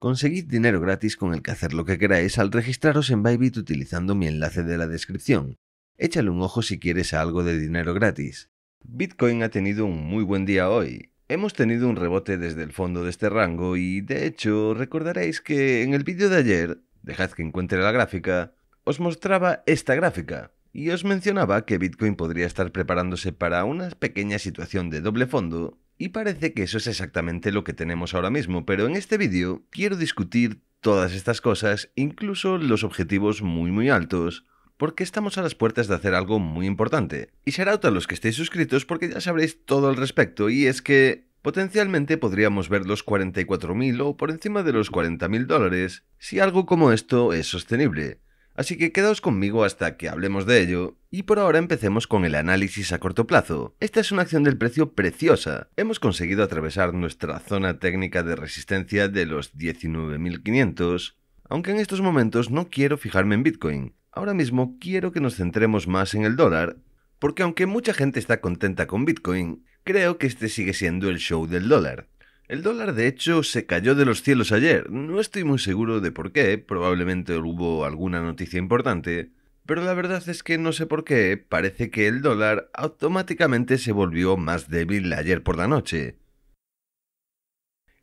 Conseguid dinero gratis con el que hacer lo que queráis al registraros en Bybit utilizando mi enlace de la descripción. Échale un ojo si quieres algo de dinero gratis. Bitcoin ha tenido un muy buen día hoy. Hemos tenido un rebote desde el fondo de este rango y, de hecho, recordaréis que en el vídeo de ayer, dejad que encuentre la gráfica, os mostraba esta gráfica y os mencionaba que Bitcoin podría estar preparándose para una pequeña situación de doble fondo y parece que eso es exactamente lo que tenemos ahora mismo, pero en este vídeo quiero discutir todas estas cosas, incluso los objetivos muy muy altos, porque estamos a las puertas de hacer algo muy importante. Y será a los que estéis suscritos porque ya sabréis todo al respecto, y es que potencialmente podríamos ver los 44.000 o por encima de los 40.000 dólares si algo como esto es sostenible. Así que quedaos conmigo hasta que hablemos de ello. Y por ahora empecemos con el análisis a corto plazo. Esta es una acción del precio preciosa. Hemos conseguido atravesar nuestra zona técnica de resistencia de los 19.500, aunque en estos momentos no quiero fijarme en Bitcoin. Ahora mismo quiero que nos centremos más en el dólar, porque aunque mucha gente está contenta con Bitcoin, creo que este sigue siendo el show del dólar. El dólar de hecho se cayó de los cielos ayer. No estoy muy seguro de por qué, probablemente hubo alguna noticia importante, pero la verdad es que no sé por qué, parece que el dólar automáticamente se volvió más débil ayer por la noche.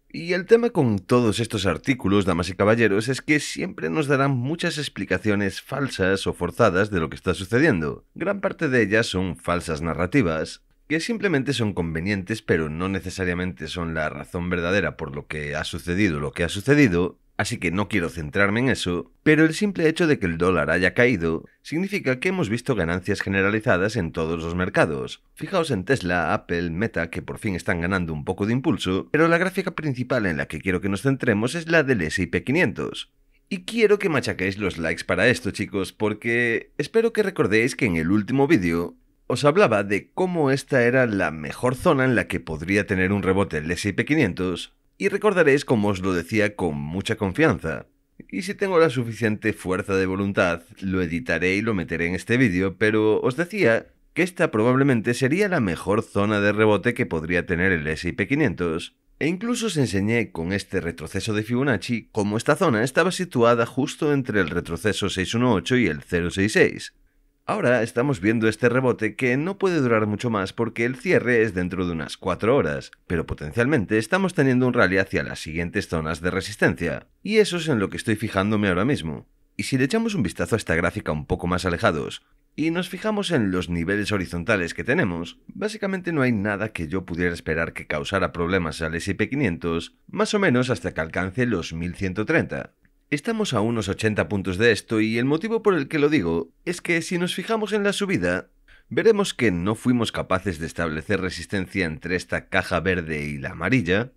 Y el tema con todos estos artículos, damas y caballeros, es que siempre nos darán muchas explicaciones falsas o forzadas de lo que está sucediendo. Gran parte de ellas son falsas narrativas que simplemente son convenientes, pero no necesariamente son la razón verdadera por lo que ha sucedido lo que ha sucedido, así que no quiero centrarme en eso, pero el simple hecho de que el dólar haya caído significa que hemos visto ganancias generalizadas en todos los mercados. Fijaos en Tesla, Apple, Meta, que por fin están ganando un poco de impulso, pero la gráfica principal en la que quiero que nos centremos es la del SIP 500. Y quiero que machaquéis los likes para esto, chicos, porque espero que recordéis que en el último vídeo os hablaba de cómo esta era la mejor zona en la que podría tener un rebote el S&P500 y recordaréis como os lo decía con mucha confianza. Y si tengo la suficiente fuerza de voluntad, lo editaré y lo meteré en este vídeo, pero os decía que esta probablemente sería la mejor zona de rebote que podría tener el S&P 500. E incluso os enseñé con este retroceso de Fibonacci cómo esta zona estaba situada justo entre el retroceso 618 y el 066. Ahora estamos viendo este rebote que no puede durar mucho más porque el cierre es dentro de unas 4 horas, pero potencialmente estamos teniendo un rally hacia las siguientes zonas de resistencia, y eso es en lo que estoy fijándome ahora mismo. Y si le echamos un vistazo a esta gráfica un poco más alejados, y nos fijamos en los niveles horizontales que tenemos, básicamente no hay nada que yo pudiera esperar que causara problemas al S&P 500, más o menos hasta que alcance los 1130, Estamos a unos 80 puntos de esto y el motivo por el que lo digo es que si nos fijamos en la subida, veremos que no fuimos capaces de establecer resistencia entre esta caja verde y la amarilla,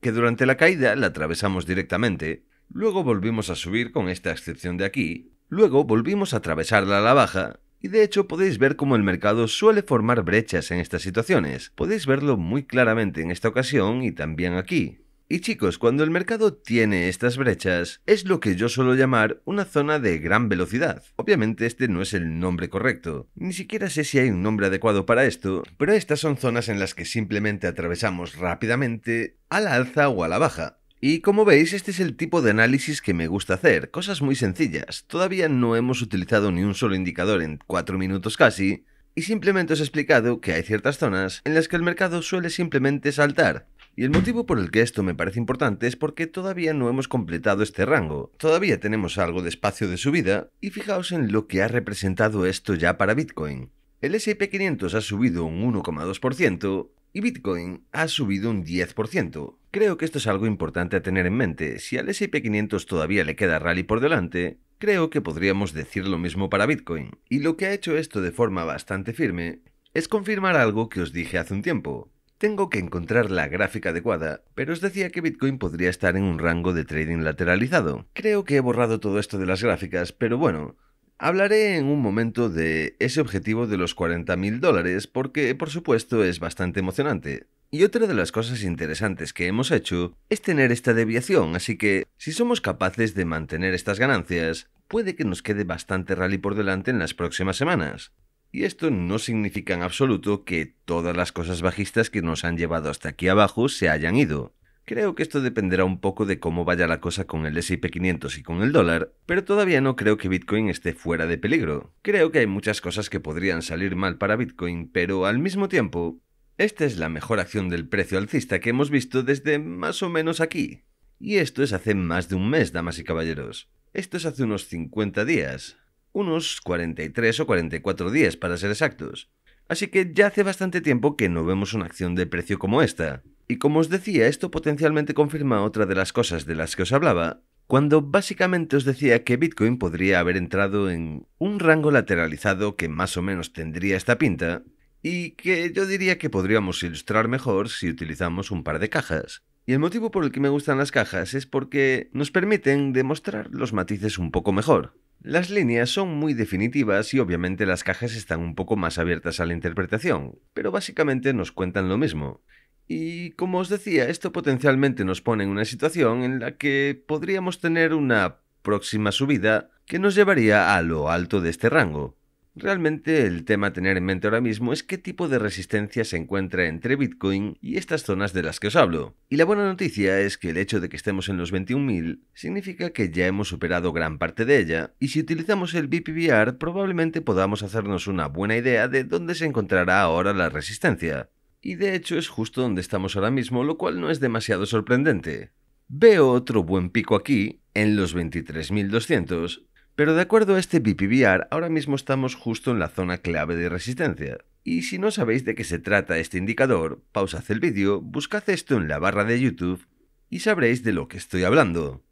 que durante la caída la atravesamos directamente, luego volvimos a subir con esta excepción de aquí, luego volvimos a atravesarla a la baja, y de hecho podéis ver cómo el mercado suele formar brechas en estas situaciones, podéis verlo muy claramente en esta ocasión y también aquí. Y chicos, cuando el mercado tiene estas brechas, es lo que yo suelo llamar una zona de gran velocidad. Obviamente este no es el nombre correcto, ni siquiera sé si hay un nombre adecuado para esto, pero estas son zonas en las que simplemente atravesamos rápidamente a la alza o a la baja. Y como veis, este es el tipo de análisis que me gusta hacer, cosas muy sencillas. Todavía no hemos utilizado ni un solo indicador en 4 minutos casi, y simplemente os he explicado que hay ciertas zonas en las que el mercado suele simplemente saltar, y el motivo por el que esto me parece importante es porque todavía no hemos completado este rango, todavía tenemos algo de espacio de subida, y fijaos en lo que ha representado esto ya para Bitcoin. El SP500 ha subido un 1,2%, y Bitcoin ha subido un 10%. Creo que esto es algo importante a tener en mente. Si al SP500 todavía le queda rally por delante, creo que podríamos decir lo mismo para Bitcoin. Y lo que ha hecho esto de forma bastante firme es confirmar algo que os dije hace un tiempo. Tengo que encontrar la gráfica adecuada, pero os decía que Bitcoin podría estar en un rango de trading lateralizado. Creo que he borrado todo esto de las gráficas, pero bueno, Hablaré en un momento de ese objetivo de los 40.000 dólares porque por supuesto es bastante emocionante. Y otra de las cosas interesantes que hemos hecho es tener esta deviación, así que si somos capaces de mantener estas ganancias, puede que nos quede bastante rally por delante en las próximas semanas. Y esto no significa en absoluto que todas las cosas bajistas que nos han llevado hasta aquí abajo se hayan ido. Creo que esto dependerá un poco de cómo vaya la cosa con el S&P 500 y con el dólar, pero todavía no creo que Bitcoin esté fuera de peligro. Creo que hay muchas cosas que podrían salir mal para Bitcoin, pero al mismo tiempo, esta es la mejor acción del precio alcista que hemos visto desde más o menos aquí. Y esto es hace más de un mes, damas y caballeros. Esto es hace unos 50 días unos 43 o 44 días para ser exactos. Así que ya hace bastante tiempo que no vemos una acción de precio como esta. Y como os decía, esto potencialmente confirma otra de las cosas de las que os hablaba, cuando básicamente os decía que Bitcoin podría haber entrado en un rango lateralizado que más o menos tendría esta pinta, y que yo diría que podríamos ilustrar mejor si utilizamos un par de cajas. Y el motivo por el que me gustan las cajas es porque nos permiten demostrar los matices un poco mejor. Las líneas son muy definitivas y obviamente las cajas están un poco más abiertas a la interpretación, pero básicamente nos cuentan lo mismo. Y como os decía, esto potencialmente nos pone en una situación en la que podríamos tener una próxima subida que nos llevaría a lo alto de este rango. Realmente el tema a tener en mente ahora mismo es qué tipo de resistencia se encuentra entre Bitcoin y estas zonas de las que os hablo. Y la buena noticia es que el hecho de que estemos en los 21.000 significa que ya hemos superado gran parte de ella y si utilizamos el BPBR probablemente podamos hacernos una buena idea de dónde se encontrará ahora la resistencia. Y de hecho es justo donde estamos ahora mismo, lo cual no es demasiado sorprendente. Veo otro buen pico aquí, en los 23.200, pero de acuerdo a este BPBR, ahora mismo estamos justo en la zona clave de resistencia. Y si no sabéis de qué se trata este indicador, pausad el vídeo, buscad esto en la barra de YouTube y sabréis de lo que estoy hablando.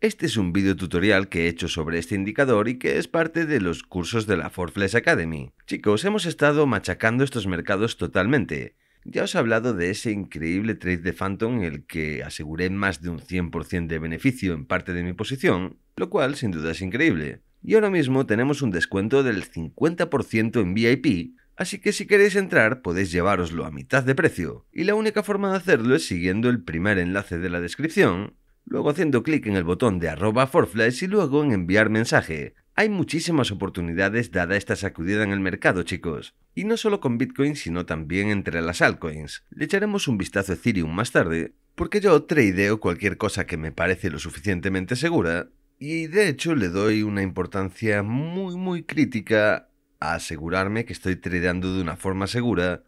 Este es un vídeo tutorial que he hecho sobre este indicador y que es parte de los cursos de la Forfless Academy. Chicos, hemos estado machacando estos mercados totalmente. Ya os he hablado de ese increíble trade de Phantom en el que aseguré más de un 100% de beneficio en parte de mi posición, lo cual sin duda es increíble. Y ahora mismo tenemos un descuento del 50% en VIP, así que si queréis entrar podéis llevároslo a mitad de precio. Y la única forma de hacerlo es siguiendo el primer enlace de la descripción, luego haciendo clic en el botón de arroba forflash y luego en enviar mensaje, hay muchísimas oportunidades dada esta sacudida en el mercado, chicos. Y no solo con Bitcoin, sino también entre las altcoins. Le echaremos un vistazo a Ethereum más tarde, porque yo tradeo cualquier cosa que me parece lo suficientemente segura, y de hecho le doy una importancia muy muy crítica a asegurarme que estoy tradeando de una forma segura,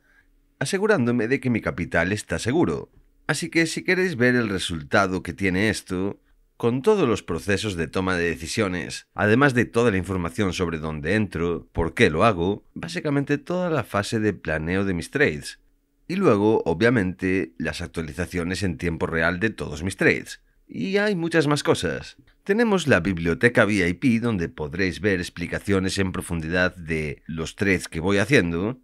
asegurándome de que mi capital está seguro. Así que si queréis ver el resultado que tiene esto, con todos los procesos de toma de decisiones, además de toda la información sobre dónde entro, por qué lo hago, básicamente toda la fase de planeo de mis trades. Y luego, obviamente, las actualizaciones en tiempo real de todos mis trades. Y hay muchas más cosas. Tenemos la biblioteca VIP donde podréis ver explicaciones en profundidad de los trades que voy haciendo,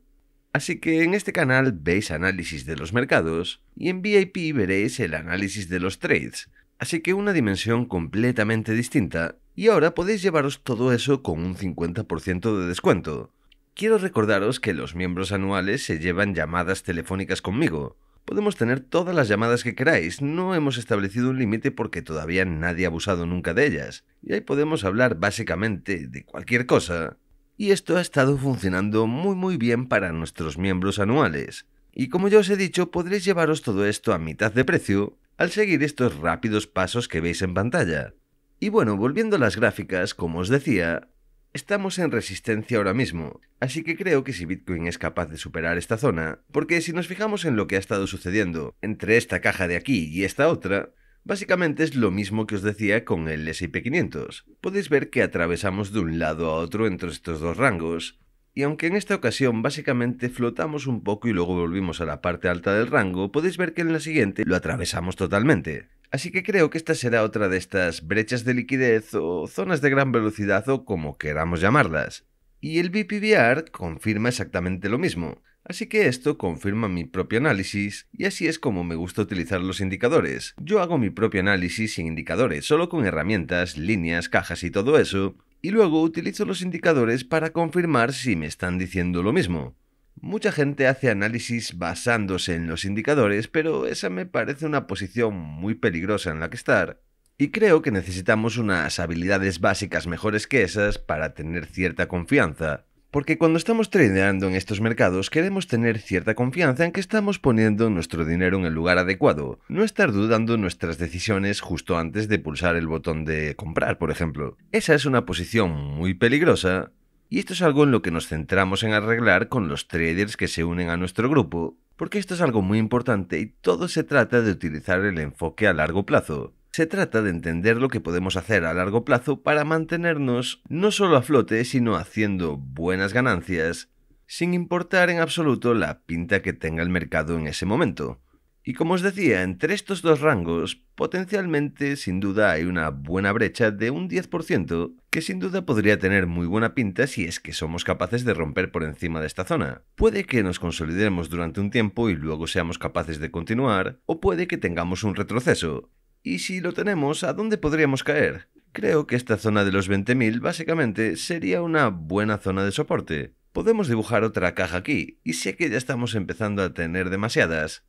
Así que en este canal veis análisis de los mercados y en VIP veréis el análisis de los trades, Así que una dimensión completamente distinta y ahora podéis llevaros todo eso con un 50% de descuento. Quiero recordaros que los miembros anuales se llevan llamadas telefónicas conmigo. Podemos tener todas las llamadas que queráis, no hemos establecido un límite porque todavía nadie ha abusado nunca de ellas, y ahí podemos hablar básicamente de cualquier cosa. Y esto ha estado funcionando muy muy bien para nuestros miembros anuales. Y como ya os he dicho, podréis llevaros todo esto a mitad de precio al seguir estos rápidos pasos que veis en pantalla. Y bueno, volviendo a las gráficas, como os decía, estamos en resistencia ahora mismo, así que creo que si Bitcoin es capaz de superar esta zona, porque si nos fijamos en lo que ha estado sucediendo entre esta caja de aquí y esta otra, Básicamente es lo mismo que os decía con el S&P 500. Podéis ver que atravesamos de un lado a otro entre estos dos rangos, y aunque en esta ocasión básicamente flotamos un poco y luego volvimos a la parte alta del rango, podéis ver que en la siguiente lo atravesamos totalmente. Así que creo que esta será otra de estas brechas de liquidez o zonas de gran velocidad o como queramos llamarlas. Y el BPVR confirma exactamente lo mismo. Así que esto confirma mi propio análisis y así es como me gusta utilizar los indicadores. Yo hago mi propio análisis sin indicadores, solo con herramientas, líneas, cajas y todo eso, y luego utilizo los indicadores para confirmar si me están diciendo lo mismo. Mucha gente hace análisis basándose en los indicadores, pero esa me parece una posición muy peligrosa en la que estar. Y creo que necesitamos unas habilidades básicas mejores que esas para tener cierta confianza. Porque cuando estamos tradeando en estos mercados queremos tener cierta confianza en que estamos poniendo nuestro dinero en el lugar adecuado, no estar dudando nuestras decisiones justo antes de pulsar el botón de comprar, por ejemplo. Esa es una posición muy peligrosa y esto es algo en lo que nos centramos en arreglar con los traders que se unen a nuestro grupo, porque esto es algo muy importante y todo se trata de utilizar el enfoque a largo plazo. Se trata de entender lo que podemos hacer a largo plazo para mantenernos no solo a flote, sino haciendo buenas ganancias, sin importar en absoluto la pinta que tenga el mercado en ese momento. Y como os decía, entre estos dos rangos, potencialmente sin duda hay una buena brecha de un 10% que sin duda podría tener muy buena pinta si es que somos capaces de romper por encima de esta zona. Puede que nos consolidemos durante un tiempo y luego seamos capaces de continuar, o puede que tengamos un retroceso. Y si lo tenemos, ¿a dónde podríamos caer? Creo que esta zona de los 20.000 básicamente sería una buena zona de soporte. Podemos dibujar otra caja aquí, y sé que ya estamos empezando a tener demasiadas.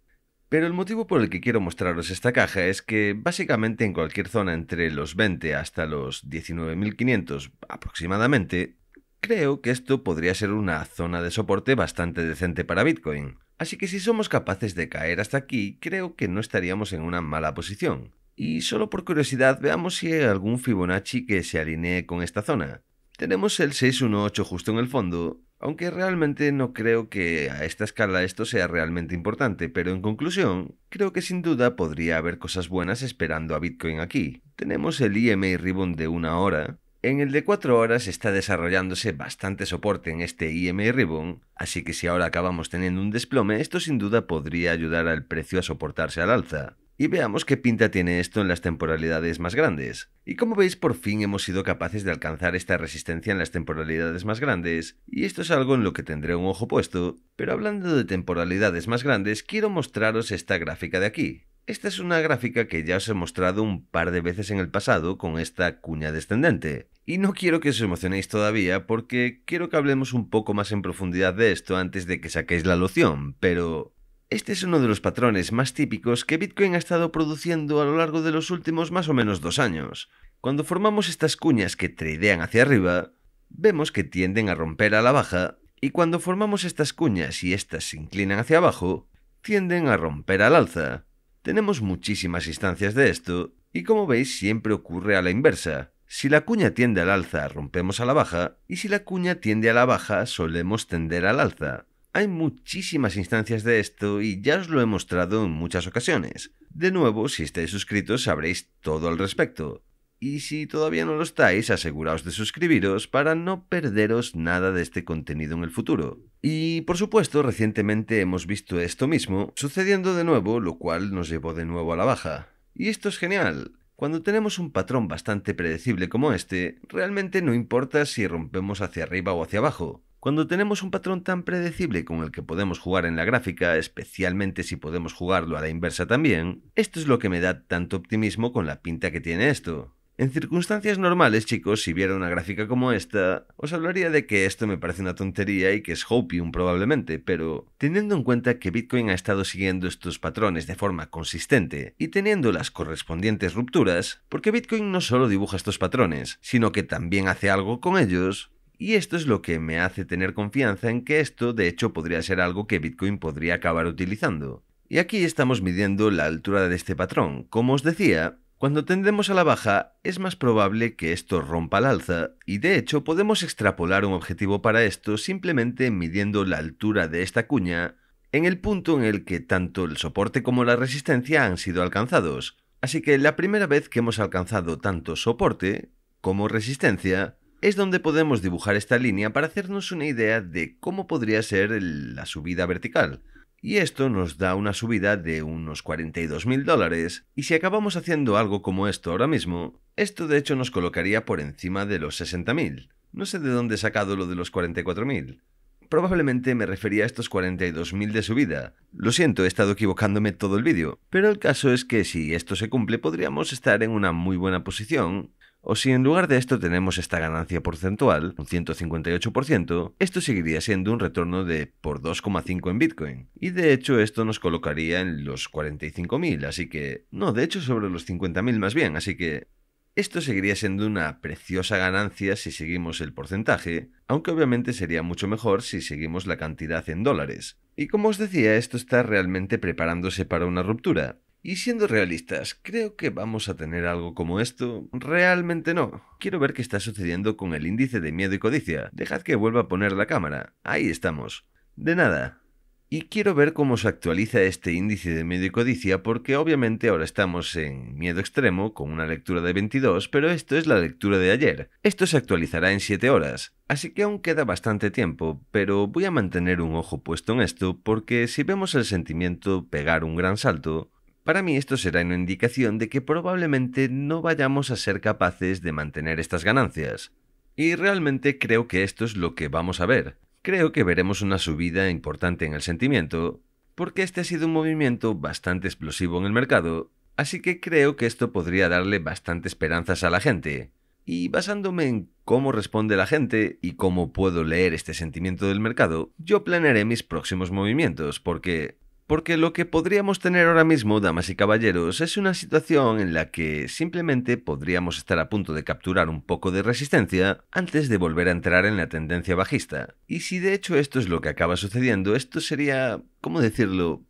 Pero el motivo por el que quiero mostraros esta caja es que básicamente en cualquier zona entre los 20 hasta los 19.500 aproximadamente, creo que esto podría ser una zona de soporte bastante decente para Bitcoin. Así que si somos capaces de caer hasta aquí, creo que no estaríamos en una mala posición. Y solo por curiosidad, veamos si hay algún Fibonacci que se alinee con esta zona. Tenemos el 618 justo en el fondo, aunque realmente no creo que a esta escala esto sea realmente importante, pero en conclusión, creo que sin duda podría haber cosas buenas esperando a Bitcoin aquí. Tenemos el EMA Ribbon de una hora. En el de 4 horas está desarrollándose bastante soporte en este EMA Ribbon, así que si ahora acabamos teniendo un desplome, esto sin duda podría ayudar al precio a soportarse al alza. Y veamos qué pinta tiene esto en las temporalidades más grandes. Y como veis, por fin hemos sido capaces de alcanzar esta resistencia en las temporalidades más grandes, y esto es algo en lo que tendré un ojo puesto, pero hablando de temporalidades más grandes, quiero mostraros esta gráfica de aquí. Esta es una gráfica que ya os he mostrado un par de veces en el pasado con esta cuña descendente. Y no quiero que os emocionéis todavía porque quiero que hablemos un poco más en profundidad de esto antes de que saquéis la loción, pero este es uno de los patrones más típicos que Bitcoin ha estado produciendo a lo largo de los últimos más o menos dos años. Cuando formamos estas cuñas que tradean hacia arriba, vemos que tienden a romper a la baja, y cuando formamos estas cuñas y estas se inclinan hacia abajo, tienden a romper al alza. Tenemos muchísimas instancias de esto, y como veis siempre ocurre a la inversa. Si la cuña tiende al alza, rompemos a la baja, y si la cuña tiende a la baja, solemos tender al alza. Hay muchísimas instancias de esto y ya os lo he mostrado en muchas ocasiones. De nuevo, si estáis suscritos sabréis todo al respecto. Y si todavía no lo estáis, aseguraos de suscribiros para no perderos nada de este contenido en el futuro. Y por supuesto, recientemente hemos visto esto mismo sucediendo de nuevo, lo cual nos llevó de nuevo a la baja. Y esto es genial. Cuando tenemos un patrón bastante predecible como este, realmente no importa si rompemos hacia arriba o hacia abajo. Cuando tenemos un patrón tan predecible con el que podemos jugar en la gráfica, especialmente si podemos jugarlo a la inversa también, esto es lo que me da tanto optimismo con la pinta que tiene esto. En circunstancias normales, chicos, si viera una gráfica como esta, os hablaría de que esto me parece una tontería y que es hopium probablemente, pero teniendo en cuenta que Bitcoin ha estado siguiendo estos patrones de forma consistente y teniendo las correspondientes rupturas, porque Bitcoin no solo dibuja estos patrones, sino que también hace algo con ellos, y esto es lo que me hace tener confianza en que esto de hecho podría ser algo que Bitcoin podría acabar utilizando. Y aquí estamos midiendo la altura de este patrón. Como os decía, cuando tendemos a la baja, es más probable que esto rompa el alza, y de hecho podemos extrapolar un objetivo para esto simplemente midiendo la altura de esta cuña en el punto en el que tanto el soporte como la resistencia han sido alcanzados. Así que la primera vez que hemos alcanzado tanto soporte como resistencia, es donde podemos dibujar esta línea para hacernos una idea de cómo podría ser la subida vertical. Y esto nos da una subida de unos 42.000 dólares, y si acabamos haciendo algo como esto ahora mismo, esto de hecho nos colocaría por encima de los 60.000. No sé de dónde he sacado lo de los 44.000. Probablemente me refería a estos 42.000 de subida. Lo siento, he estado equivocándome todo el vídeo, pero el caso es que si esto se cumple podríamos estar en una muy buena posición o si en lugar de esto tenemos esta ganancia porcentual, un 158%, esto seguiría siendo un retorno de por 2,5 en Bitcoin. Y de hecho esto nos colocaría en los 45.000, así que... No, de hecho sobre los 50.000 más bien, así que... Esto seguiría siendo una preciosa ganancia si seguimos el porcentaje, aunque obviamente sería mucho mejor si seguimos la cantidad en dólares. Y como os decía, esto está realmente preparándose para una ruptura, y siendo realistas, ¿creo que vamos a tener algo como esto? Realmente no. Quiero ver qué está sucediendo con el índice de miedo y codicia. Dejad que vuelva a poner la cámara. Ahí estamos. De nada. Y quiero ver cómo se actualiza este índice de miedo y codicia porque obviamente ahora estamos en miedo extremo con una lectura de 22, pero esto es la lectura de ayer. Esto se actualizará en 7 horas, así que aún queda bastante tiempo, pero voy a mantener un ojo puesto en esto porque si vemos el sentimiento pegar un gran salto, para mí esto será una indicación de que probablemente no vayamos a ser capaces de mantener estas ganancias. Y realmente creo que esto es lo que vamos a ver. Creo que veremos una subida importante en el sentimiento, porque este ha sido un movimiento bastante explosivo en el mercado, así que creo que esto podría darle bastante esperanzas a la gente. Y basándome en cómo responde la gente y cómo puedo leer este sentimiento del mercado, yo planearé mis próximos movimientos, porque porque lo que podríamos tener ahora mismo, damas y caballeros, es una situación en la que simplemente podríamos estar a punto de capturar un poco de resistencia antes de volver a entrar en la tendencia bajista. Y si de hecho esto es lo que acaba sucediendo, esto sería, ¿cómo decirlo?,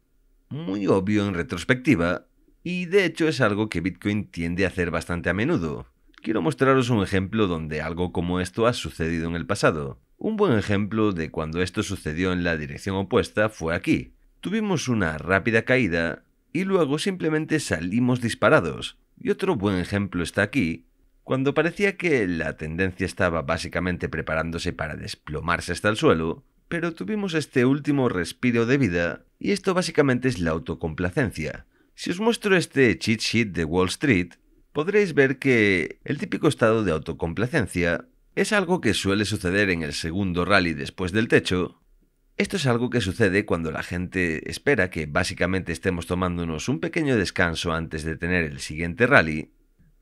muy obvio en retrospectiva, y de hecho es algo que Bitcoin tiende a hacer bastante a menudo. Quiero mostraros un ejemplo donde algo como esto ha sucedido en el pasado. Un buen ejemplo de cuando esto sucedió en la dirección opuesta fue aquí, Tuvimos una rápida caída y luego simplemente salimos disparados. Y otro buen ejemplo está aquí, cuando parecía que la tendencia estaba básicamente preparándose para desplomarse hasta el suelo, pero tuvimos este último respiro de vida, y esto básicamente es la autocomplacencia. Si os muestro este cheat sheet de Wall Street, podréis ver que el típico estado de autocomplacencia es algo que suele suceder en el segundo rally después del techo, esto es algo que sucede cuando la gente espera que básicamente estemos tomándonos un pequeño descanso antes de tener el siguiente rally,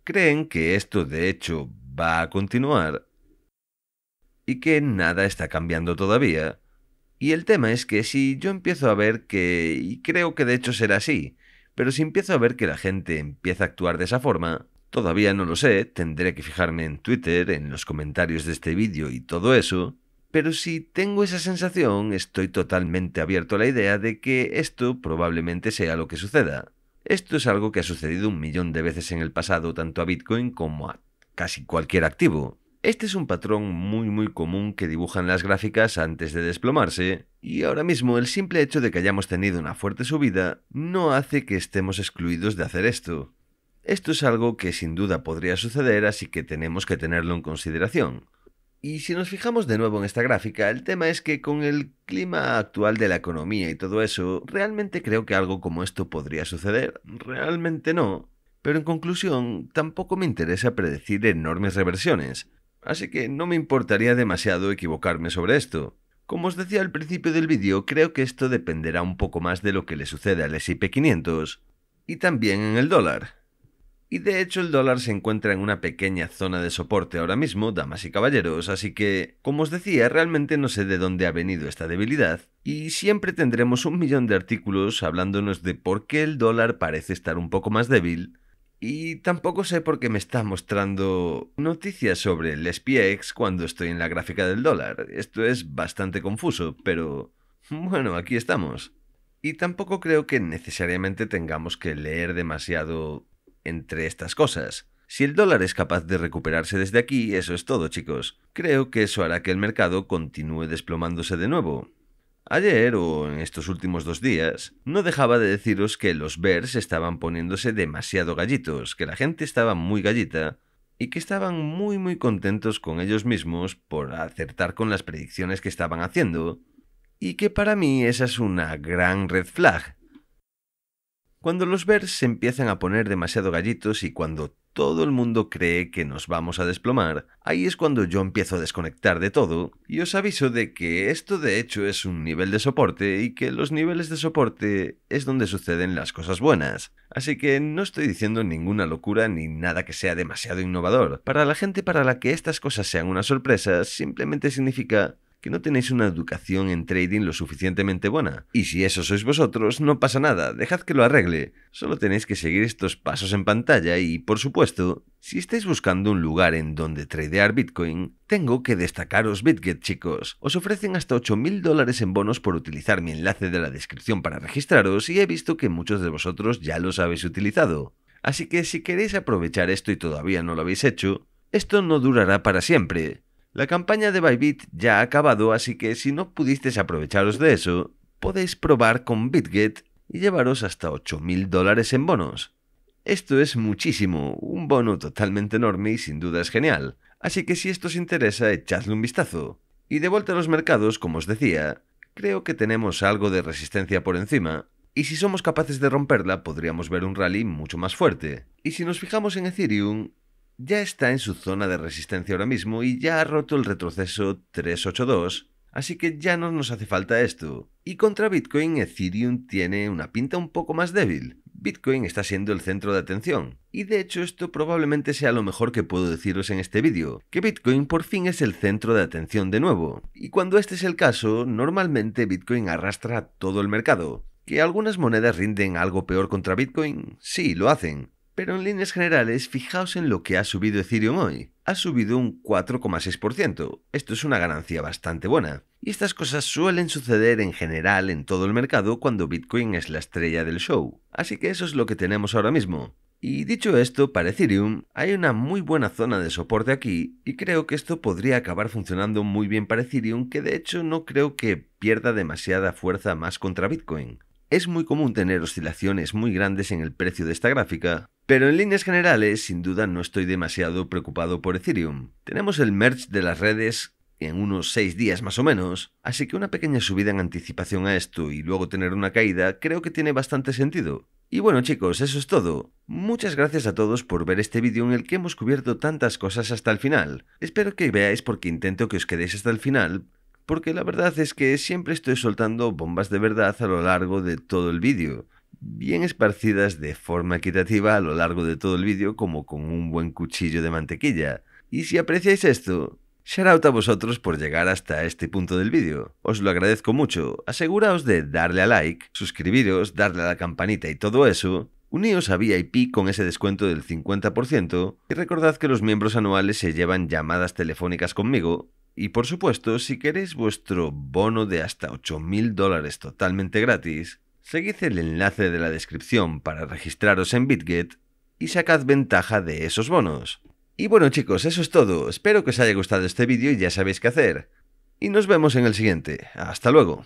creen que esto de hecho va a continuar y que nada está cambiando todavía. Y el tema es que si yo empiezo a ver que, y creo que de hecho será así, pero si empiezo a ver que la gente empieza a actuar de esa forma, todavía no lo sé, tendré que fijarme en Twitter, en los comentarios de este vídeo y todo eso, pero si tengo esa sensación, estoy totalmente abierto a la idea de que esto probablemente sea lo que suceda. Esto es algo que ha sucedido un millón de veces en el pasado, tanto a Bitcoin como a casi cualquier activo. Este es un patrón muy muy común que dibujan las gráficas antes de desplomarse, y ahora mismo el simple hecho de que hayamos tenido una fuerte subida no hace que estemos excluidos de hacer esto. Esto es algo que sin duda podría suceder, así que tenemos que tenerlo en consideración. Y si nos fijamos de nuevo en esta gráfica, el tema es que con el clima actual de la economía y todo eso, realmente creo que algo como esto podría suceder. Realmente no. Pero en conclusión, tampoco me interesa predecir enormes reversiones. Así que no me importaría demasiado equivocarme sobre esto. Como os decía al principio del vídeo, creo que esto dependerá un poco más de lo que le sucede al S&P 500 y también en el dólar. Y de hecho el dólar se encuentra en una pequeña zona de soporte ahora mismo, damas y caballeros, así que, como os decía, realmente no sé de dónde ha venido esta debilidad, y siempre tendremos un millón de artículos hablándonos de por qué el dólar parece estar un poco más débil, y tampoco sé por qué me está mostrando noticias sobre el SPX cuando estoy en la gráfica del dólar. Esto es bastante confuso, pero bueno, aquí estamos. Y tampoco creo que necesariamente tengamos que leer demasiado entre estas cosas. Si el dólar es capaz de recuperarse desde aquí, eso es todo, chicos. Creo que eso hará que el mercado continúe desplomándose de nuevo. Ayer, o en estos últimos dos días, no dejaba de deciros que los bears estaban poniéndose demasiado gallitos, que la gente estaba muy gallita, y que estaban muy muy contentos con ellos mismos por acertar con las predicciones que estaban haciendo, y que para mí esa es una gran red flag, cuando los Bears se empiezan a poner demasiado gallitos y cuando todo el mundo cree que nos vamos a desplomar, ahí es cuando yo empiezo a desconectar de todo y os aviso de que esto de hecho es un nivel de soporte y que los niveles de soporte es donde suceden las cosas buenas. Así que no estoy diciendo ninguna locura ni nada que sea demasiado innovador. Para la gente para la que estas cosas sean una sorpresa, simplemente significa no tenéis una educación en trading lo suficientemente buena. Y si eso sois vosotros, no pasa nada, dejad que lo arregle. Solo tenéis que seguir estos pasos en pantalla y, por supuesto, si estáis buscando un lugar en donde tradear Bitcoin, tengo que destacaros BitGet, chicos. Os ofrecen hasta 8.000 dólares en bonos por utilizar mi enlace de la descripción para registraros y he visto que muchos de vosotros ya los habéis utilizado. Así que si queréis aprovechar esto y todavía no lo habéis hecho, esto no durará para siempre. La campaña de Bybit ya ha acabado, así que si no pudisteis aprovecharos de eso, podéis probar con BitGet y llevaros hasta 8.000 dólares en bonos. Esto es muchísimo, un bono totalmente enorme y sin duda es genial. Así que si esto os interesa, echadle un vistazo. Y de vuelta a los mercados, como os decía, creo que tenemos algo de resistencia por encima, y si somos capaces de romperla podríamos ver un rally mucho más fuerte. Y si nos fijamos en Ethereum, ya está en su zona de resistencia ahora mismo y ya ha roto el retroceso 382, así que ya no nos hace falta esto. Y contra Bitcoin, Ethereum tiene una pinta un poco más débil. Bitcoin está siendo el centro de atención. Y de hecho esto probablemente sea lo mejor que puedo deciros en este vídeo, que Bitcoin por fin es el centro de atención de nuevo. Y cuando este es el caso, normalmente Bitcoin arrastra todo el mercado. ¿Que algunas monedas rinden algo peor contra Bitcoin? Sí, lo hacen. Pero en líneas generales, fijaos en lo que ha subido Ethereum hoy. Ha subido un 4,6%. Esto es una ganancia bastante buena. Y estas cosas suelen suceder en general en todo el mercado cuando Bitcoin es la estrella del show. Así que eso es lo que tenemos ahora mismo. Y dicho esto, para Ethereum hay una muy buena zona de soporte aquí y creo que esto podría acabar funcionando muy bien para Ethereum que de hecho no creo que pierda demasiada fuerza más contra Bitcoin. Es muy común tener oscilaciones muy grandes en el precio de esta gráfica, pero en líneas generales, sin duda, no estoy demasiado preocupado por Ethereum. Tenemos el merge de las redes en unos 6 días más o menos, así que una pequeña subida en anticipación a esto y luego tener una caída creo que tiene bastante sentido. Y bueno chicos, eso es todo. Muchas gracias a todos por ver este vídeo en el que hemos cubierto tantas cosas hasta el final. Espero que veáis porque intento que os quedéis hasta el final, porque la verdad es que siempre estoy soltando bombas de verdad a lo largo de todo el vídeo bien esparcidas de forma equitativa a lo largo de todo el vídeo como con un buen cuchillo de mantequilla. Y si apreciáis esto, out a vosotros por llegar hasta este punto del vídeo. Os lo agradezco mucho. Aseguraos de darle a like, suscribiros, darle a la campanita y todo eso. Uníos a VIP con ese descuento del 50% y recordad que los miembros anuales se llevan llamadas telefónicas conmigo. Y por supuesto, si queréis vuestro bono de hasta 8.000 dólares totalmente gratis, Seguid el enlace de la descripción para registraros en BitGet y sacad ventaja de esos bonos. Y bueno chicos, eso es todo. Espero que os haya gustado este vídeo y ya sabéis qué hacer. Y nos vemos en el siguiente. Hasta luego.